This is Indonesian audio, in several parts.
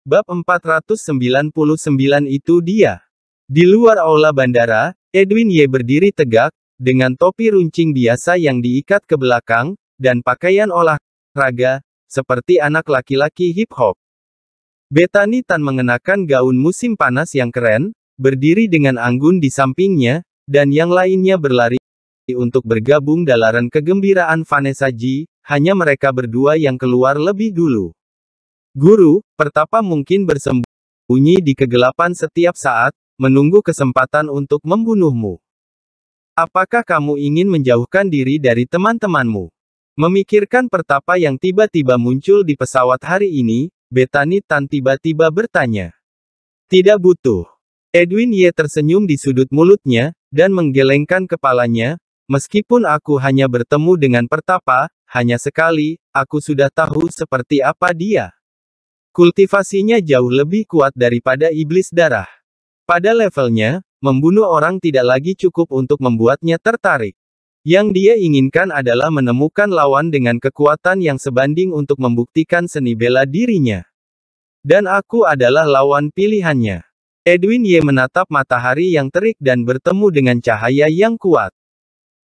Bab 499 itu dia. Di luar aula bandara, Edwin ye berdiri tegak, dengan topi runcing biasa yang diikat ke belakang, dan pakaian olahraga, seperti anak laki-laki hip-hop. betani Tan mengenakan gaun musim panas yang keren, berdiri dengan anggun di sampingnya, dan yang lainnya berlari untuk bergabung dalaran kegembiraan Vanessa Ji, hanya mereka berdua yang keluar lebih dulu. Guru, pertapa mungkin bersembunyi di kegelapan setiap saat, menunggu kesempatan untuk membunuhmu. Apakah kamu ingin menjauhkan diri dari teman-temanmu? Memikirkan pertapa yang tiba-tiba muncul di pesawat hari ini, Betani Tan tiba-tiba bertanya. Tidak butuh. Edwin Ye tersenyum di sudut mulutnya, dan menggelengkan kepalanya, meskipun aku hanya bertemu dengan pertapa, hanya sekali, aku sudah tahu seperti apa dia. Kultivasinya jauh lebih kuat daripada iblis darah. Pada levelnya, membunuh orang tidak lagi cukup untuk membuatnya tertarik. Yang dia inginkan adalah menemukan lawan dengan kekuatan yang sebanding untuk membuktikan seni bela dirinya. Dan aku adalah lawan pilihannya. Edwin Ye menatap matahari yang terik dan bertemu dengan cahaya yang kuat.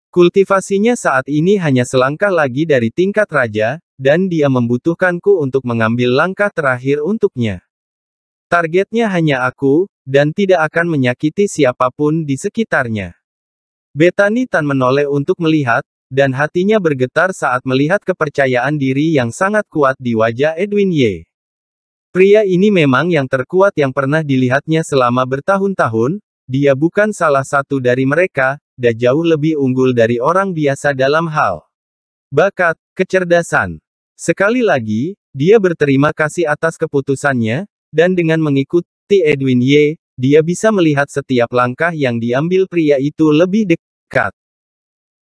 Kultivasinya saat ini hanya selangkah lagi dari tingkat raja, dan dia membutuhkanku untuk mengambil langkah terakhir untuknya. Targetnya hanya aku, dan tidak akan menyakiti siapapun di sekitarnya. Betani Tan menoleh untuk melihat, dan hatinya bergetar saat melihat kepercayaan diri yang sangat kuat di wajah Edwin Ye. Pria ini memang yang terkuat yang pernah dilihatnya selama bertahun-tahun, dia bukan salah satu dari mereka, dan jauh lebih unggul dari orang biasa dalam hal bakat, kecerdasan, Sekali lagi, dia berterima kasih atas keputusannya, dan dengan mengikuti Edwin Ye, dia bisa melihat setiap langkah yang diambil pria itu lebih dekat.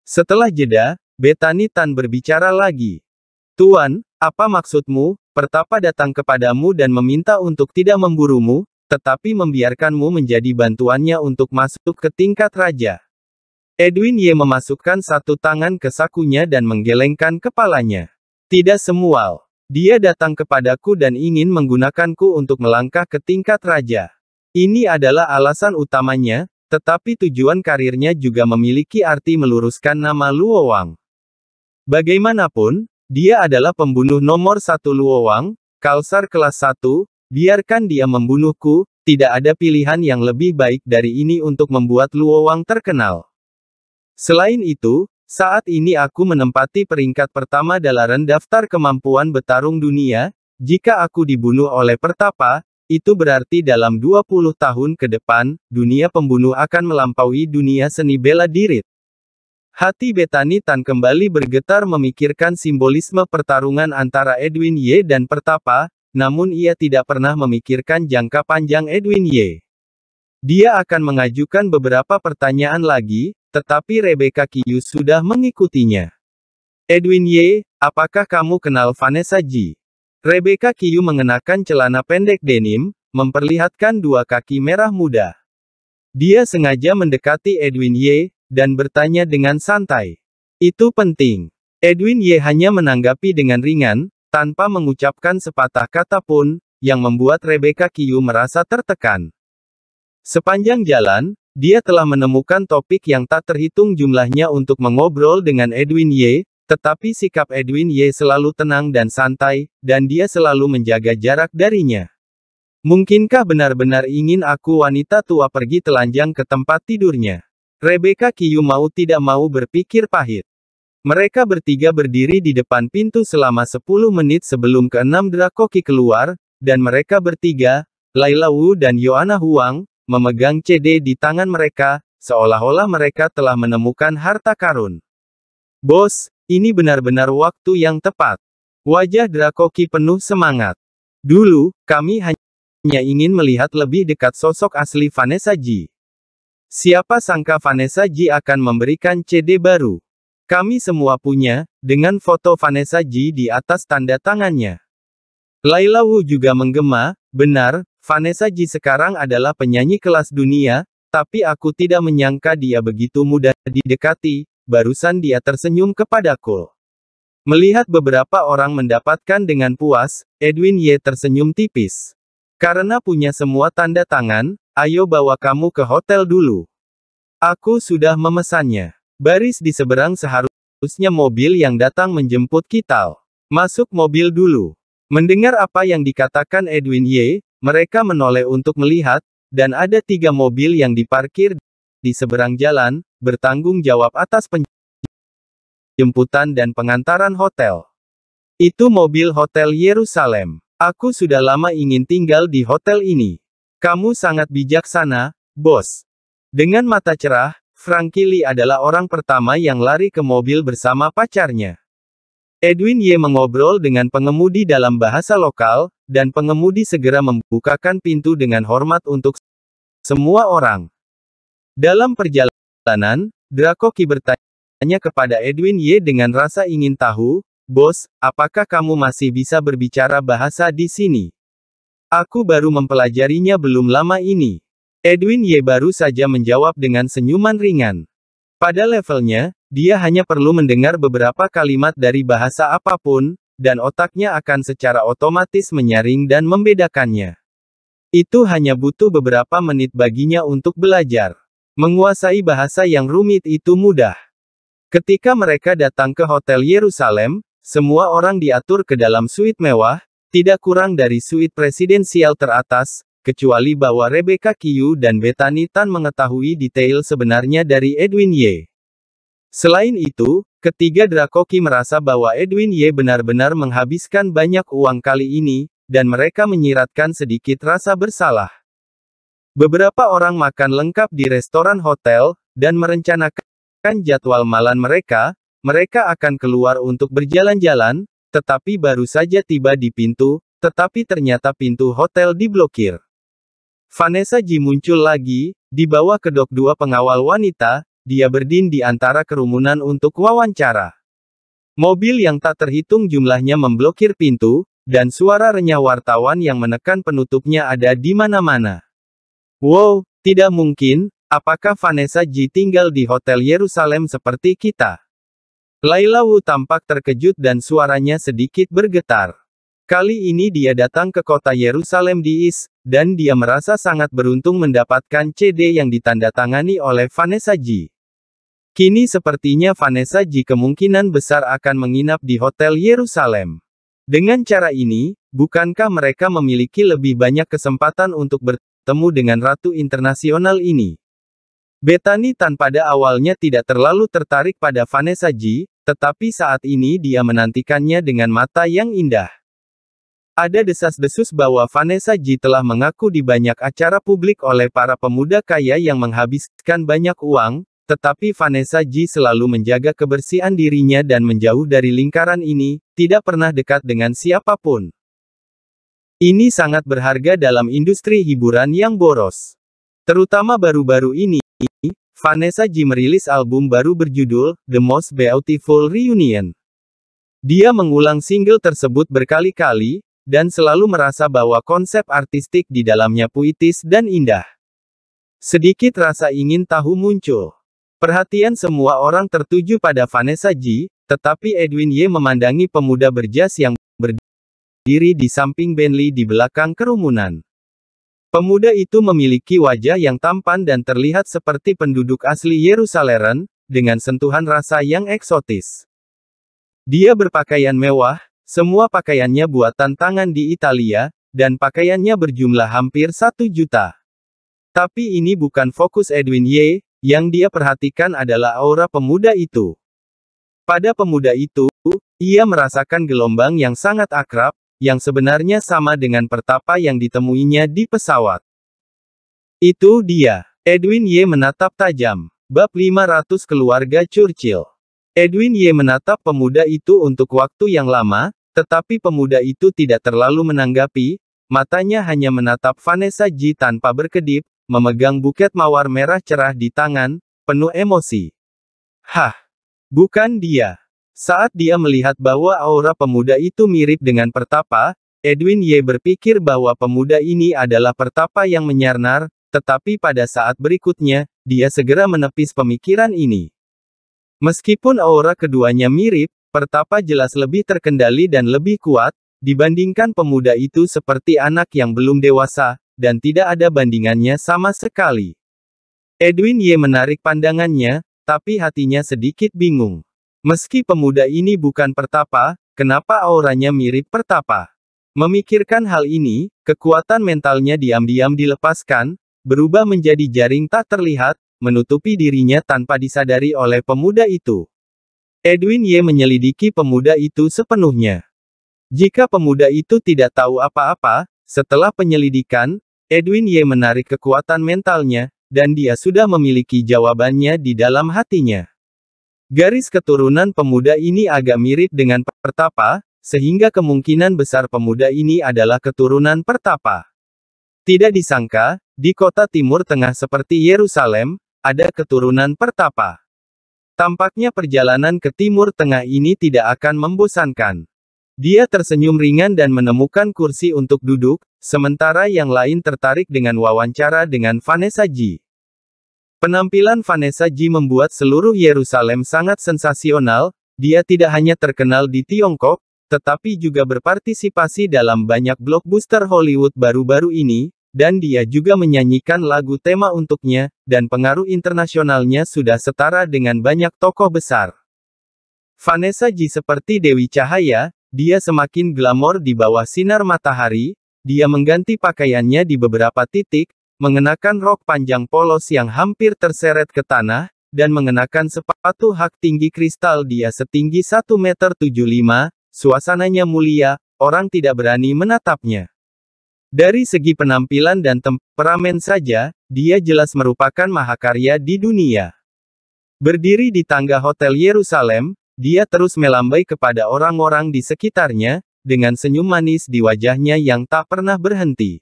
Setelah jeda, Betani Tan berbicara lagi. Tuan, apa maksudmu, pertapa datang kepadamu dan meminta untuk tidak memburumu, tetapi membiarkanmu menjadi bantuannya untuk masuk ke tingkat raja. Edwin Ye memasukkan satu tangan ke sakunya dan menggelengkan kepalanya. Tidak semua. Dia datang kepadaku dan ingin menggunakanku untuk melangkah ke tingkat raja. Ini adalah alasan utamanya, tetapi tujuan karirnya juga memiliki arti meluruskan nama Luowang. Bagaimanapun, dia adalah pembunuh nomor satu Luowang, Kalsar kelas satu. biarkan dia membunuhku, tidak ada pilihan yang lebih baik dari ini untuk membuat Luowang terkenal. Selain itu, saat ini aku menempati peringkat pertama dalam daftar kemampuan bertarung dunia, jika aku dibunuh oleh pertapa, itu berarti dalam 20 tahun ke depan, dunia pembunuh akan melampaui dunia seni bela diri. Hati Betani Tan kembali bergetar memikirkan simbolisme pertarungan antara Edwin Ye dan Pertapa, namun ia tidak pernah memikirkan jangka panjang Edwin Ye. Dia akan mengajukan beberapa pertanyaan lagi, tetapi Rebecca Kiyu sudah mengikutinya. Edwin Ye, apakah kamu kenal Vanessa Ji? Rebecca Kiyu mengenakan celana pendek denim, memperlihatkan dua kaki merah muda. Dia sengaja mendekati Edwin Ye dan bertanya dengan santai. Itu penting. Edwin Ye hanya menanggapi dengan ringan, tanpa mengucapkan sepatah kata pun, yang membuat Rebecca Kiyu merasa tertekan. Sepanjang jalan, dia telah menemukan topik yang tak terhitung jumlahnya untuk mengobrol dengan Edwin Ye, tetapi sikap Edwin Ye selalu tenang dan santai, dan dia selalu menjaga jarak darinya. Mungkinkah benar-benar ingin aku wanita tua pergi telanjang ke tempat tidurnya? Rebecca Kiyu mau tidak mau berpikir pahit. Mereka bertiga berdiri di depan pintu selama 10 menit sebelum keenam drakoki keluar, dan mereka bertiga, Laila Wu dan Yoana Huang, memegang CD di tangan mereka, seolah-olah mereka telah menemukan harta karun. Bos, ini benar-benar waktu yang tepat. Wajah Drakoki penuh semangat. Dulu, kami hanya ingin melihat lebih dekat sosok asli Vanessa G. Siapa sangka Vanessa G akan memberikan CD baru? Kami semua punya, dengan foto Vanessa G di atas tanda tangannya. Laila Wu juga menggema, benar, Vanessa Ji sekarang adalah penyanyi kelas dunia, tapi aku tidak menyangka dia begitu mudah didekati, barusan dia tersenyum kepadaku. Melihat beberapa orang mendapatkan dengan puas, Edwin Ye tersenyum tipis. Karena punya semua tanda tangan, ayo bawa kamu ke hotel dulu. Aku sudah memesannya. Baris di seberang seharusnya mobil yang datang menjemput kita. Masuk mobil dulu. Mendengar apa yang dikatakan Edwin Ye. Mereka menoleh untuk melihat, dan ada tiga mobil yang diparkir di seberang jalan, bertanggung jawab atas penjemputan dan pengantaran hotel. Itu mobil Hotel Yerusalem. Aku sudah lama ingin tinggal di hotel ini. Kamu sangat bijaksana, bos. Dengan mata cerah, Frankie adalah orang pertama yang lari ke mobil bersama pacarnya. Edwin Ye mengobrol dengan pengemudi dalam bahasa lokal, dan pengemudi segera membukakan pintu dengan hormat untuk semua orang. Dalam perjalanan, Drakoki bertanya kepada Edwin Ye dengan rasa ingin tahu, Bos, apakah kamu masih bisa berbicara bahasa di sini? Aku baru mempelajarinya belum lama ini. Edwin Ye baru saja menjawab dengan senyuman ringan. Pada levelnya, dia hanya perlu mendengar beberapa kalimat dari bahasa apapun, dan otaknya akan secara otomatis menyaring dan membedakannya. Itu hanya butuh beberapa menit baginya untuk belajar. Menguasai bahasa yang rumit itu mudah. Ketika mereka datang ke Hotel Yerusalem, semua orang diatur ke dalam suite mewah, tidak kurang dari suite presidensial teratas, kecuali bahwa Rebecca Kiyu dan Bethany Tan mengetahui detail sebenarnya dari Edwin Ye. Selain itu, ketiga Drakoki merasa bahwa Edwin Ye benar-benar menghabiskan banyak uang kali ini, dan mereka menyiratkan sedikit rasa bersalah. Beberapa orang makan lengkap di restoran hotel, dan merencanakan jadwal malam mereka, mereka akan keluar untuk berjalan-jalan, tetapi baru saja tiba di pintu, tetapi ternyata pintu hotel diblokir. Vanessa Ji muncul lagi, di bawah kedok dua pengawal wanita, dia berdin di antara kerumunan untuk wawancara. Mobil yang tak terhitung jumlahnya memblokir pintu, dan suara renyah wartawan yang menekan penutupnya ada di mana-mana. Wow, tidak mungkin, apakah Vanessa G tinggal di Hotel Yerusalem seperti kita? Laila Wu tampak terkejut dan suaranya sedikit bergetar. Kali ini dia datang ke kota Yerusalem di Is, dan dia merasa sangat beruntung mendapatkan CD yang ditandatangani oleh Vanessa G. Kini sepertinya Vanessa G kemungkinan besar akan menginap di Hotel Yerusalem. Dengan cara ini, bukankah mereka memiliki lebih banyak kesempatan untuk bertemu dengan Ratu Internasional ini? Bethany tanpa pada awalnya tidak terlalu tertarik pada Vanessa G, tetapi saat ini dia menantikannya dengan mata yang indah. Ada desas-desus bahwa Vanessa G telah mengaku di banyak acara publik oleh para pemuda kaya yang menghabiskan banyak uang, tetapi Vanessa G selalu menjaga kebersihan dirinya dan menjauh dari lingkaran ini, tidak pernah dekat dengan siapapun. Ini sangat berharga dalam industri hiburan yang boros. Terutama baru-baru ini, Vanessa G merilis album baru berjudul The Most Beautiful Reunion. Dia mengulang single tersebut berkali-kali, dan selalu merasa bahwa konsep artistik di dalamnya puitis dan indah. Sedikit rasa ingin tahu muncul. Perhatian semua orang tertuju pada Vanessa G, tetapi Edwin Y memandangi pemuda berjas yang berdiri di samping Bentley di belakang kerumunan. Pemuda itu memiliki wajah yang tampan dan terlihat seperti penduduk asli Yerusalem, dengan sentuhan rasa yang eksotis. Dia berpakaian mewah, semua pakaiannya buatan tangan di Italia, dan pakaiannya berjumlah hampir satu juta. Tapi ini bukan fokus Edwin Ye, yang dia perhatikan adalah aura pemuda itu. Pada pemuda itu, ia merasakan gelombang yang sangat akrab, yang sebenarnya sama dengan pertapa yang ditemuinya di pesawat. Itu dia. Edwin Ye menatap tajam. Bab 500 Keluarga Churchill. Edwin Ye menatap pemuda itu untuk waktu yang lama, tetapi pemuda itu tidak terlalu menanggapi, matanya hanya menatap Vanessa Ji tanpa berkedip, memegang buket mawar merah cerah di tangan, penuh emosi. Hah! Bukan dia. Saat dia melihat bahwa aura pemuda itu mirip dengan pertapa, Edwin Ye berpikir bahwa pemuda ini adalah pertapa yang menyarnar, tetapi pada saat berikutnya, dia segera menepis pemikiran ini. Meskipun aura keduanya mirip, Pertapa jelas lebih terkendali dan lebih kuat, dibandingkan pemuda itu seperti anak yang belum dewasa, dan tidak ada bandingannya sama sekali. Edwin Ye menarik pandangannya, tapi hatinya sedikit bingung. Meski pemuda ini bukan pertapa, kenapa auranya mirip pertapa? Memikirkan hal ini, kekuatan mentalnya diam-diam dilepaskan, berubah menjadi jaring tak terlihat, menutupi dirinya tanpa disadari oleh pemuda itu. Edwin Ye menyelidiki pemuda itu sepenuhnya. Jika pemuda itu tidak tahu apa-apa, setelah penyelidikan, Edwin Ye menarik kekuatan mentalnya, dan dia sudah memiliki jawabannya di dalam hatinya. Garis keturunan pemuda ini agak mirip dengan Pertapa, sehingga kemungkinan besar pemuda ini adalah keturunan Pertapa. Tidak disangka, di kota timur tengah seperti Yerusalem, ada keturunan Pertapa. Tampaknya perjalanan ke Timur Tengah ini tidak akan membosankan. Dia tersenyum ringan dan menemukan kursi untuk duduk, sementara yang lain tertarik dengan wawancara dengan Vanessa G. Penampilan Vanessa G membuat seluruh Yerusalem sangat sensasional, dia tidak hanya terkenal di Tiongkok, tetapi juga berpartisipasi dalam banyak blockbuster Hollywood baru-baru ini, dan dia juga menyanyikan lagu tema untuknya, dan pengaruh internasionalnya sudah setara dengan banyak tokoh besar. Vanessa Ji seperti Dewi Cahaya, dia semakin glamor di bawah sinar matahari, dia mengganti pakaiannya di beberapa titik, mengenakan rok panjang polos yang hampir terseret ke tanah, dan mengenakan sepatu hak tinggi kristal dia setinggi 1 meter 75, suasananya mulia, orang tidak berani menatapnya. Dari segi penampilan dan temperamen saja, dia jelas merupakan mahakarya di dunia. Berdiri di tangga Hotel Yerusalem, dia terus melambai kepada orang-orang di sekitarnya, dengan senyum manis di wajahnya yang tak pernah berhenti.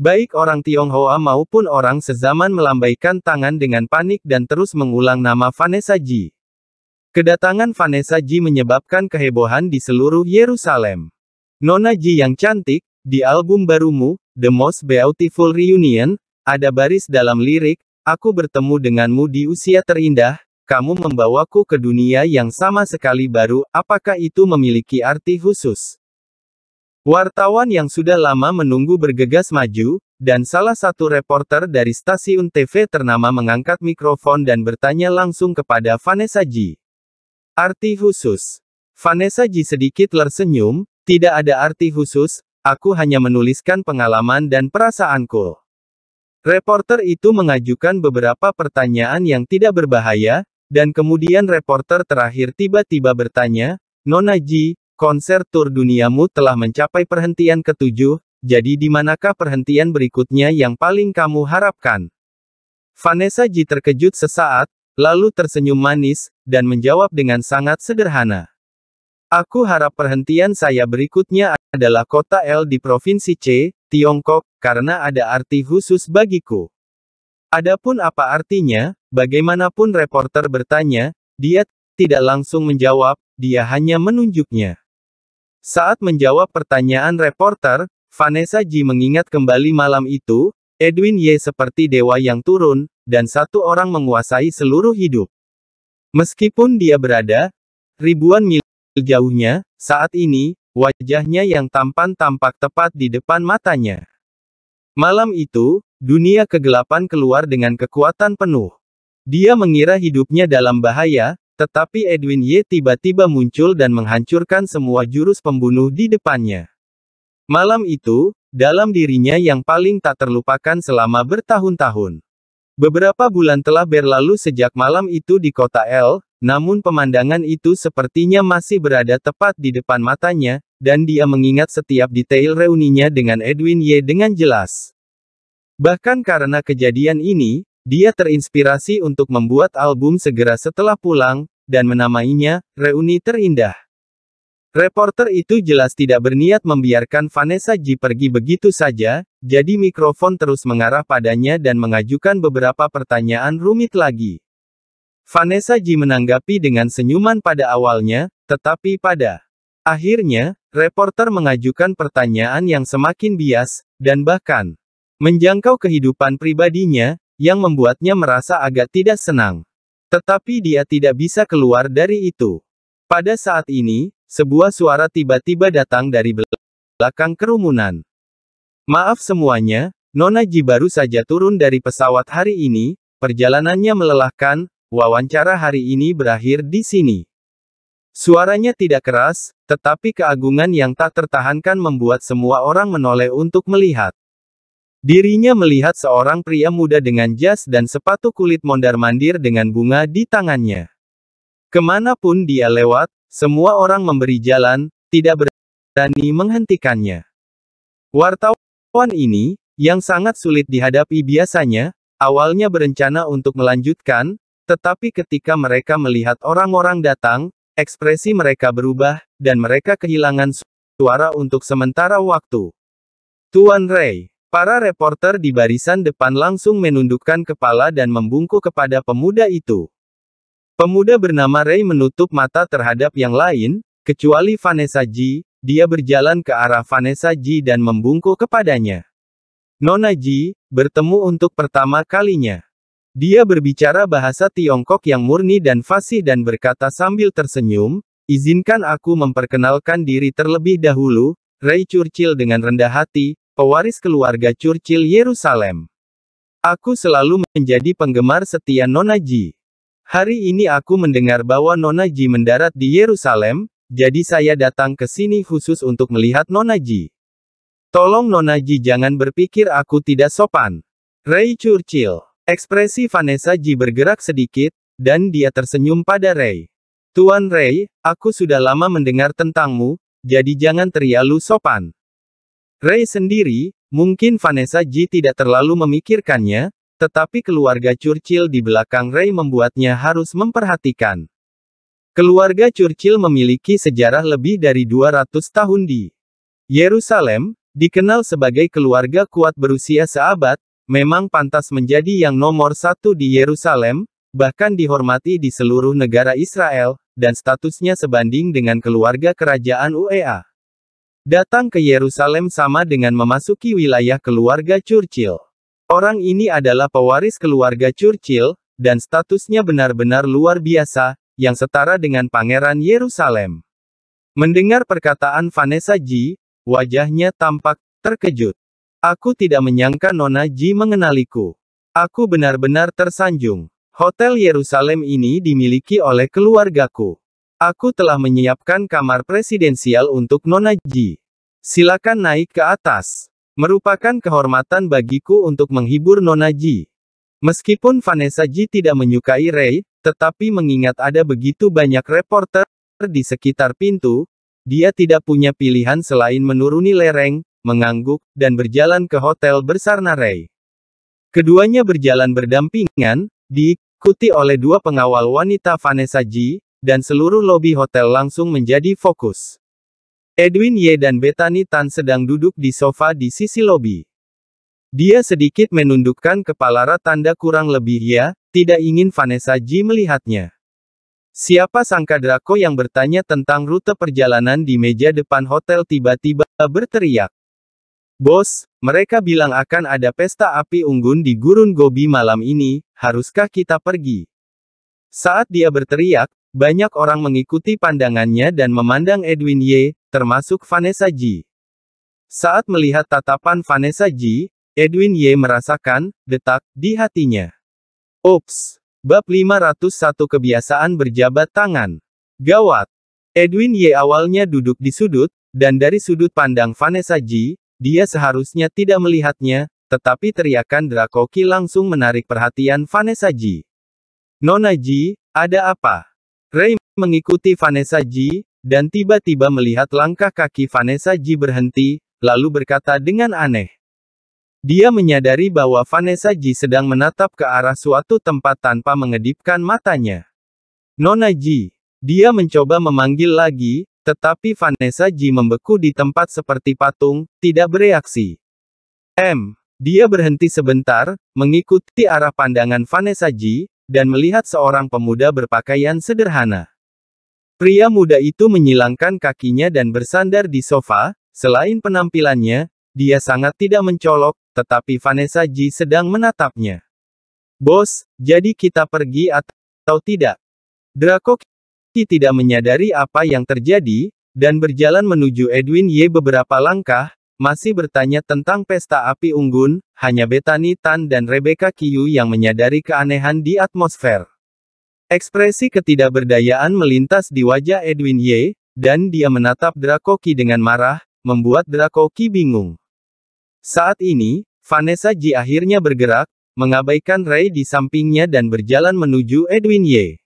Baik orang Tionghoa maupun orang sezaman melambaikan tangan dengan panik dan terus mengulang nama Vanessa Ji. Kedatangan Vanessa Ji menyebabkan kehebohan di seluruh Yerusalem. Nona Ji yang cantik, di album barumu, The Most Beautiful Reunion, ada baris dalam lirik, Aku bertemu denganmu di usia terindah, kamu membawaku ke dunia yang sama sekali baru, apakah itu memiliki arti khusus? Wartawan yang sudah lama menunggu bergegas maju, dan salah satu reporter dari stasiun TV ternama mengangkat mikrofon dan bertanya langsung kepada Vanessa G. Arti khusus. Vanessa G sedikit tersenyum, tidak ada arti khusus, Aku hanya menuliskan pengalaman dan perasaanku. Reporter itu mengajukan beberapa pertanyaan yang tidak berbahaya, dan kemudian reporter terakhir tiba-tiba bertanya, Nona Ji, konser tur duniamu telah mencapai perhentian ketujuh, jadi di manakah perhentian berikutnya yang paling kamu harapkan? Vanessa Ji terkejut sesaat, lalu tersenyum manis, dan menjawab dengan sangat sederhana. Aku harap perhentian saya berikutnya adalah kota L di Provinsi C, Tiongkok, karena ada arti khusus bagiku. Adapun apa artinya, bagaimanapun reporter bertanya, dia tidak langsung menjawab, dia hanya menunjuknya. Saat menjawab pertanyaan reporter, Vanessa Ji mengingat kembali malam itu, Edwin Ye seperti dewa yang turun, dan satu orang menguasai seluruh hidup. Meskipun dia berada, ribuan mil jauhnya, saat ini, wajahnya yang tampan tampak tepat di depan matanya. Malam itu, dunia kegelapan keluar dengan kekuatan penuh. Dia mengira hidupnya dalam bahaya, tetapi Edwin Ye tiba-tiba muncul dan menghancurkan semua jurus pembunuh di depannya. Malam itu, dalam dirinya yang paling tak terlupakan selama bertahun-tahun. Beberapa bulan telah berlalu sejak malam itu di kota L, namun pemandangan itu sepertinya masih berada tepat di depan matanya, dan dia mengingat setiap detail reuninya dengan Edwin Ye dengan jelas. Bahkan karena kejadian ini, dia terinspirasi untuk membuat album segera setelah pulang, dan menamainya, Reuni Terindah. Reporter itu jelas tidak berniat membiarkan Vanessa Ji pergi begitu saja, jadi mikrofon terus mengarah padanya dan mengajukan beberapa pertanyaan rumit lagi. Vanessa Ji menanggapi dengan senyuman pada awalnya, tetapi pada akhirnya, reporter mengajukan pertanyaan yang semakin bias, dan bahkan menjangkau kehidupan pribadinya, yang membuatnya merasa agak tidak senang. Tetapi dia tidak bisa keluar dari itu. Pada saat ini, sebuah suara tiba-tiba datang dari belakang kerumunan. Maaf semuanya, Nona Ji baru saja turun dari pesawat hari ini, perjalanannya melelahkan, wawancara hari ini berakhir di sini. Suaranya tidak keras, tetapi keagungan yang tak tertahankan membuat semua orang menoleh untuk melihat. Dirinya melihat seorang pria muda dengan jas dan sepatu kulit mondar-mandir dengan bunga di tangannya. Kemanapun dia lewat, semua orang memberi jalan, tidak berani menghentikannya. Wartawan ini, yang sangat sulit dihadapi biasanya, awalnya berencana untuk melanjutkan, tetapi ketika mereka melihat orang-orang datang, ekspresi mereka berubah, dan mereka kehilangan suara untuk sementara waktu. Tuan Ray, para reporter di barisan depan langsung menundukkan kepala dan membungkuk kepada pemuda itu. Pemuda bernama Ray menutup mata terhadap yang lain, kecuali Vanessa G, dia berjalan ke arah Vanessa G dan membungkuk kepadanya. Nona G, bertemu untuk pertama kalinya. Dia berbicara bahasa Tiongkok yang murni dan fasih dan berkata sambil tersenyum, izinkan aku memperkenalkan diri terlebih dahulu, Ray Churchill dengan rendah hati, pewaris keluarga Churchill Yerusalem. Aku selalu menjadi penggemar setia Nona Ji. Hari ini aku mendengar bahwa Nona Ji mendarat di Yerusalem, jadi saya datang ke sini khusus untuk melihat Nona Ji. Tolong Nona Ji jangan berpikir aku tidak sopan. Ray Churchill Ekspresi Vanessa Ji bergerak sedikit, dan dia tersenyum pada Ray. Tuan Ray, aku sudah lama mendengar tentangmu, jadi jangan terlalu sopan. Ray sendiri, mungkin Vanessa Ji tidak terlalu memikirkannya, tetapi keluarga Churchill di belakang Ray membuatnya harus memperhatikan. Keluarga Churchill memiliki sejarah lebih dari 200 tahun di Yerusalem, dikenal sebagai keluarga kuat berusia seabad, memang pantas menjadi yang nomor satu di Yerusalem, bahkan dihormati di seluruh negara Israel, dan statusnya sebanding dengan keluarga kerajaan UEA. Datang ke Yerusalem sama dengan memasuki wilayah keluarga Churchill. Orang ini adalah pewaris keluarga Churchill, dan statusnya benar-benar luar biasa, yang setara dengan Pangeran Yerusalem. Mendengar perkataan Vanessa G, wajahnya tampak terkejut. Aku tidak menyangka Nona Ji mengenaliku. Aku benar-benar tersanjung. Hotel Yerusalem ini dimiliki oleh keluargaku. Aku telah menyiapkan kamar presidensial untuk Nona Ji. Silakan naik ke atas. Merupakan kehormatan bagiku untuk menghibur Nona Ji. Meskipun Vanessa Ji tidak menyukai Ray, tetapi mengingat ada begitu banyak reporter di sekitar pintu, dia tidak punya pilihan selain menuruni lereng, mengangguk, dan berjalan ke hotel bersarna Ray. Keduanya berjalan berdampingan, diikuti oleh dua pengawal wanita Vanessa G, dan seluruh lobi hotel langsung menjadi fokus. Edwin Y dan Bethany Tan sedang duduk di sofa di sisi lobi. Dia sedikit menundukkan kepala ratanda kurang lebih ya, tidak ingin Vanessa G melihatnya. Siapa sangka Draco yang bertanya tentang rute perjalanan di meja depan hotel tiba-tiba berteriak. Bos, mereka bilang akan ada pesta api unggun di gurun Gobi malam ini, haruskah kita pergi? Saat dia berteriak, banyak orang mengikuti pandangannya dan memandang Edwin Ye, termasuk Vanessa Ji. Saat melihat tatapan Vanessa Ji, Edwin Ye merasakan detak di hatinya. Ops, bab 501 kebiasaan berjabat tangan. Gawat. Edwin Ye awalnya duduk di sudut, dan dari sudut pandang Vanessa Ji. Dia seharusnya tidak melihatnya, tetapi teriakan ki langsung menarik perhatian Vanessa Ji. Nona Ji, ada apa? Ray mengikuti Vanessa Ji, dan tiba-tiba melihat langkah kaki Vanessa Ji berhenti, lalu berkata dengan aneh. Dia menyadari bahwa Vanessa Ji sedang menatap ke arah suatu tempat tanpa mengedipkan matanya. Nona Ji. Dia mencoba memanggil lagi, tetapi Vanessa Ji membeku di tempat seperti patung, tidak bereaksi. M. Dia berhenti sebentar, mengikuti arah pandangan Vanessa Ji, dan melihat seorang pemuda berpakaian sederhana. Pria muda itu menyilangkan kakinya dan bersandar di sofa, selain penampilannya, dia sangat tidak mencolok, tetapi Vanessa Ji sedang menatapnya. Bos, jadi kita pergi atau tidak? Draco Ki tidak menyadari apa yang terjadi, dan berjalan menuju Edwin Ye beberapa langkah, masih bertanya tentang pesta api unggun, hanya Betani Tan dan Rebecca Kiyu yang menyadari keanehan di atmosfer. Ekspresi ketidakberdayaan melintas di wajah Edwin Ye, dan dia menatap Drakoki dengan marah, membuat Drakoki bingung. Saat ini, Vanessa Ji akhirnya bergerak, mengabaikan Ray di sampingnya dan berjalan menuju Edwin Ye.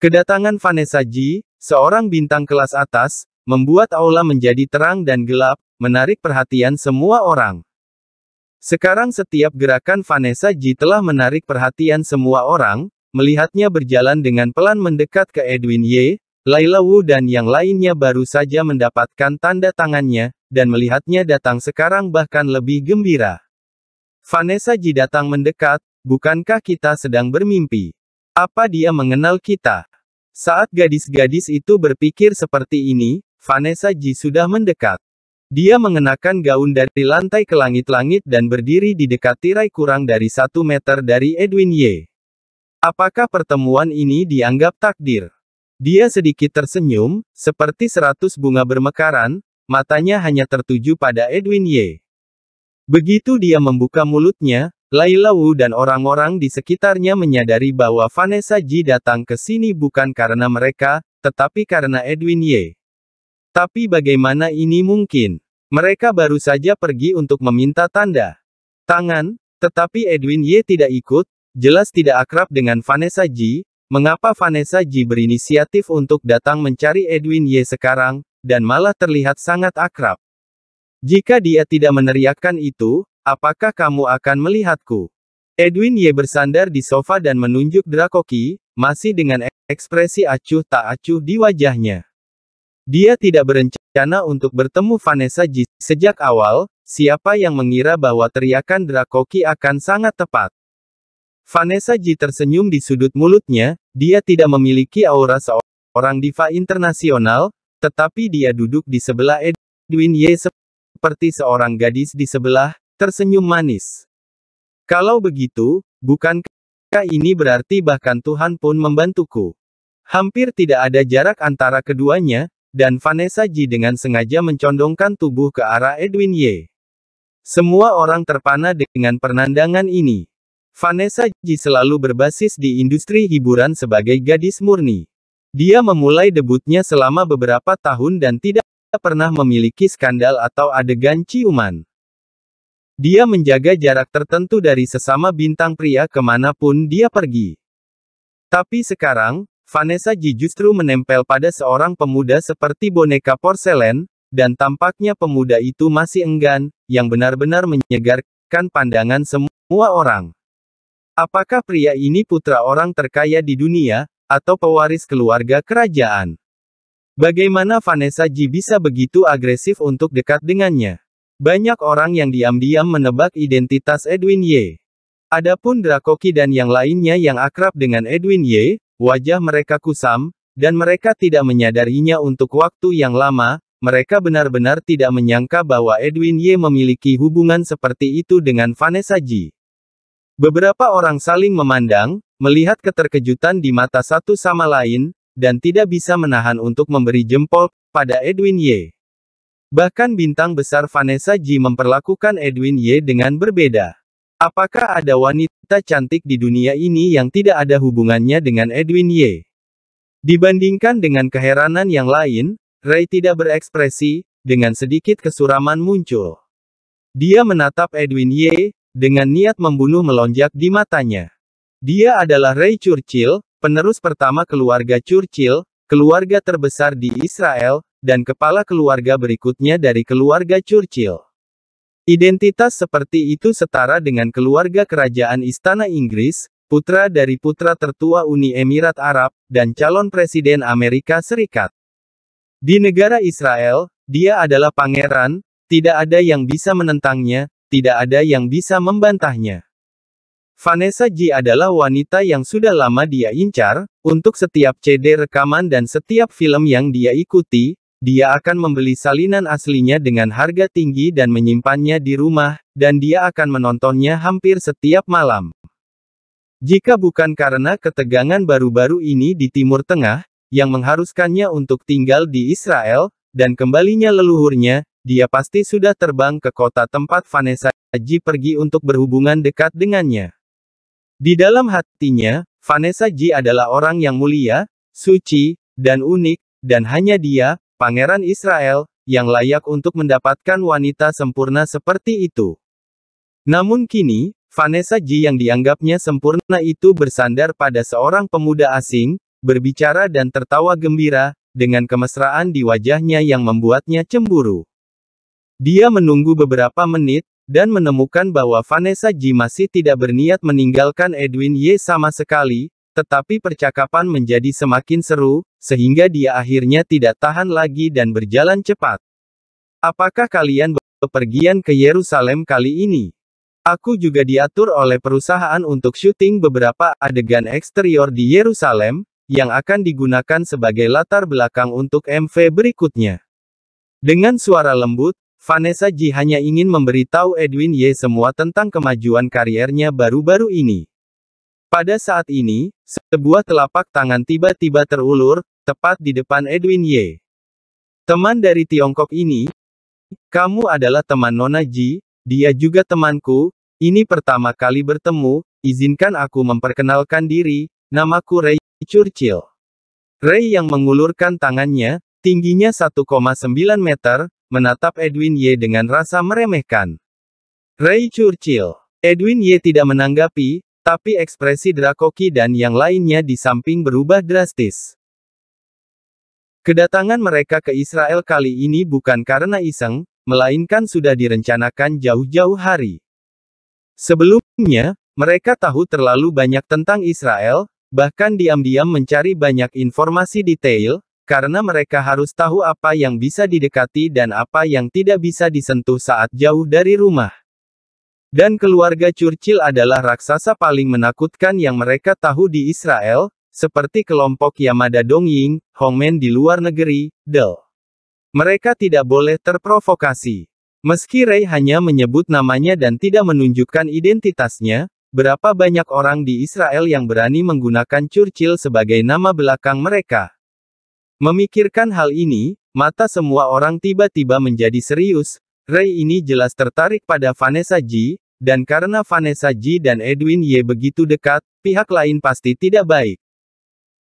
Kedatangan Vanessa Ji, seorang bintang kelas atas, membuat aula menjadi terang dan gelap, menarik perhatian semua orang. Sekarang setiap gerakan Vanessa Ji telah menarik perhatian semua orang, melihatnya berjalan dengan pelan mendekat ke Edwin Ye, Laila Wu dan yang lainnya baru saja mendapatkan tanda tangannya, dan melihatnya datang sekarang bahkan lebih gembira. Vanessa Ji datang mendekat, bukankah kita sedang bermimpi? Apa dia mengenal kita? Saat gadis-gadis itu berpikir seperti ini, Vanessa Ji sudah mendekat. Dia mengenakan gaun dari lantai ke langit-langit dan berdiri di dekat tirai kurang dari satu meter dari Edwin Y. Apakah pertemuan ini dianggap takdir? Dia sedikit tersenyum, seperti seratus bunga bermekaran, matanya hanya tertuju pada Edwin Y. Begitu dia membuka mulutnya, Laila Wu dan orang-orang di sekitarnya menyadari bahwa Vanessa Ji datang ke sini bukan karena mereka, tetapi karena Edwin Ye. Tapi bagaimana ini mungkin? Mereka baru saja pergi untuk meminta tanda tangan, tetapi Edwin Ye tidak ikut, jelas tidak akrab dengan Vanessa Ji, mengapa Vanessa Ji berinisiatif untuk datang mencari Edwin Ye sekarang, dan malah terlihat sangat akrab. Jika dia tidak meneriakkan itu, Apakah kamu akan melihatku? Edwin Ye bersandar di sofa dan menunjuk Drakoki, masih dengan ekspresi acuh tak acuh di wajahnya. Dia tidak berencana untuk bertemu Vanessa G. Sejak awal, siapa yang mengira bahwa teriakan Drakoki akan sangat tepat? Vanessa G. tersenyum di sudut mulutnya, dia tidak memiliki aura seorang diva internasional, tetapi dia duduk di sebelah Edwin Ye seperti seorang gadis di sebelah tersenyum manis. Kalau begitu, bukankah ini berarti bahkan Tuhan pun membantuku? Hampir tidak ada jarak antara keduanya, dan Vanessa Ji dengan sengaja mencondongkan tubuh ke arah Edwin Ye. Semua orang terpana dengan pernandangan ini. Vanessa Ji selalu berbasis di industri hiburan sebagai gadis murni. Dia memulai debutnya selama beberapa tahun dan tidak pernah memiliki skandal atau adegan ciuman. Dia menjaga jarak tertentu dari sesama bintang pria kemanapun dia pergi. Tapi sekarang, Vanessa Ji justru menempel pada seorang pemuda seperti boneka porselen, dan tampaknya pemuda itu masih enggan, yang benar-benar menyegarkan pandangan semua orang. Apakah pria ini putra orang terkaya di dunia, atau pewaris keluarga kerajaan? Bagaimana Vanessa Ji bisa begitu agresif untuk dekat dengannya? Banyak orang yang diam-diam menebak identitas Edwin Ye. Adapun Drakoki dan yang lainnya yang akrab dengan Edwin Ye, wajah mereka kusam, dan mereka tidak menyadarinya untuk waktu yang lama, mereka benar-benar tidak menyangka bahwa Edwin Ye memiliki hubungan seperti itu dengan Vanessa Ji. Beberapa orang saling memandang, melihat keterkejutan di mata satu sama lain, dan tidak bisa menahan untuk memberi jempol pada Edwin Ye. Bahkan bintang besar Vanessa G memperlakukan Edwin Ye dengan berbeda. Apakah ada wanita cantik di dunia ini yang tidak ada hubungannya dengan Edwin Ye? Dibandingkan dengan keheranan yang lain, Ray tidak berekspresi, dengan sedikit kesuraman muncul. Dia menatap Edwin Ye dengan niat membunuh melonjak di matanya. Dia adalah Ray Churchill, penerus pertama keluarga Churchill, keluarga terbesar di Israel, dan kepala keluarga berikutnya dari keluarga Churchill. Identitas seperti itu setara dengan keluarga kerajaan Istana Inggris, putra dari putra tertua Uni Emirat Arab, dan calon presiden Amerika Serikat. Di negara Israel, dia adalah pangeran, tidak ada yang bisa menentangnya, tidak ada yang bisa membantahnya. Vanessa G adalah wanita yang sudah lama dia incar, untuk setiap CD rekaman dan setiap film yang dia ikuti, dia akan membeli salinan aslinya dengan harga tinggi dan menyimpannya di rumah, dan dia akan menontonnya hampir setiap malam. Jika bukan karena ketegangan baru-baru ini di Timur Tengah, yang mengharuskannya untuk tinggal di Israel, dan kembalinya leluhurnya, dia pasti sudah terbang ke kota tempat Vanessa Ji pergi untuk berhubungan dekat dengannya. Di dalam hatinya, Vanessa Ji adalah orang yang mulia, suci, dan unik, dan hanya dia, Pangeran Israel, yang layak untuk mendapatkan wanita sempurna seperti itu. Namun kini, Vanessa G yang dianggapnya sempurna itu bersandar pada seorang pemuda asing, berbicara dan tertawa gembira, dengan kemesraan di wajahnya yang membuatnya cemburu. Dia menunggu beberapa menit, dan menemukan bahwa Vanessa G masih tidak berniat meninggalkan Edwin Y sama sekali, tetapi percakapan menjadi semakin seru, sehingga dia akhirnya tidak tahan lagi dan berjalan cepat. Apakah kalian bepergian ke Yerusalem kali ini? Aku juga diatur oleh perusahaan untuk syuting beberapa adegan eksterior di Yerusalem, yang akan digunakan sebagai latar belakang untuk MV berikutnya. Dengan suara lembut, Vanessa Ji hanya ingin memberitahu Edwin Ye semua tentang kemajuan kariernya baru-baru ini. Pada saat ini, sebuah telapak tangan tiba-tiba terulur, tepat di depan Edwin Ye. Teman dari Tiongkok ini, kamu adalah teman Nona Ji, dia juga temanku, ini pertama kali bertemu, izinkan aku memperkenalkan diri, namaku Ray Churchill. Ray yang mengulurkan tangannya, tingginya 1,9 meter, menatap Edwin Ye dengan rasa meremehkan. Ray Churchill. Edwin Ye tidak menanggapi, tapi ekspresi Drakoki dan yang lainnya di samping berubah drastis. Kedatangan mereka ke Israel kali ini bukan karena iseng, melainkan sudah direncanakan jauh-jauh hari. Sebelumnya, mereka tahu terlalu banyak tentang Israel, bahkan diam-diam mencari banyak informasi detail, karena mereka harus tahu apa yang bisa didekati dan apa yang tidak bisa disentuh saat jauh dari rumah. Dan keluarga Churchill adalah raksasa paling menakutkan yang mereka tahu di Israel, seperti kelompok Yamada Dongying, Hongmen di luar negeri, Del. Mereka tidak boleh terprovokasi. Meski Ray hanya menyebut namanya dan tidak menunjukkan identitasnya, berapa banyak orang di Israel yang berani menggunakan Churchill sebagai nama belakang mereka? Memikirkan hal ini, mata semua orang tiba-tiba menjadi serius, Ray ini jelas tertarik pada Vanessa G, dan karena Vanessa G dan Edwin Y begitu dekat, pihak lain pasti tidak baik.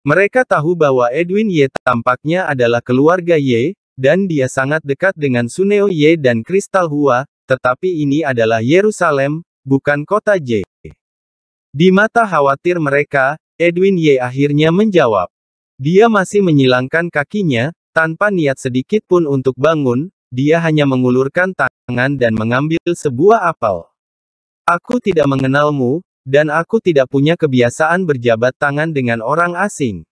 Mereka tahu bahwa Edwin Y tampaknya adalah keluarga Y, dan dia sangat dekat dengan Suneo Y dan Kristal Hua, tetapi ini adalah Yerusalem, bukan kota J. Di mata khawatir mereka, Edwin Y akhirnya menjawab. Dia masih menyilangkan kakinya, tanpa niat sedikit pun untuk bangun, dia hanya mengulurkan tangan dan mengambil sebuah apel. Aku tidak mengenalmu, dan aku tidak punya kebiasaan berjabat tangan dengan orang asing.